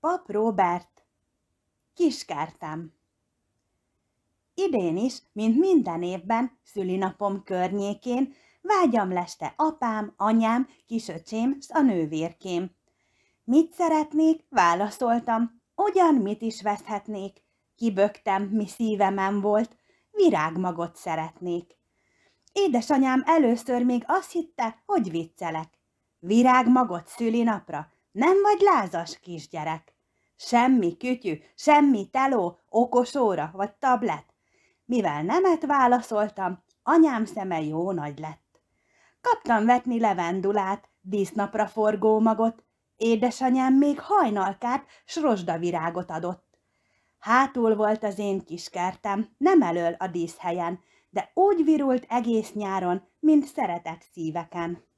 Pap Robert, kiskártám. Idén is, mint minden évben, szülinapom környékén, vágyam leste apám, anyám, kisöcsém, s a nővérkém. Mit szeretnék? Válaszoltam. Ugyan mit is veszhetnék? Kibögtem, mi szívemem volt. Virágmagot szeretnék. Édesanyám először még azt hitte, hogy viccelek. Virágmagot szülinapra? Nem vagy lázas kisgyerek. Semmi kütyű, semmi teló, okos óra vagy tablet. Mivel nemet válaszoltam, anyám szeme jó nagy lett. Kaptam vetni levendulát, dísznapra forgómagot, édesanyám még hajnalkát, s rozsdavirágot adott. Hátul volt az én kis kertem, nem elől a díszhelyen, de úgy virult egész nyáron, mint szeretett szíveken.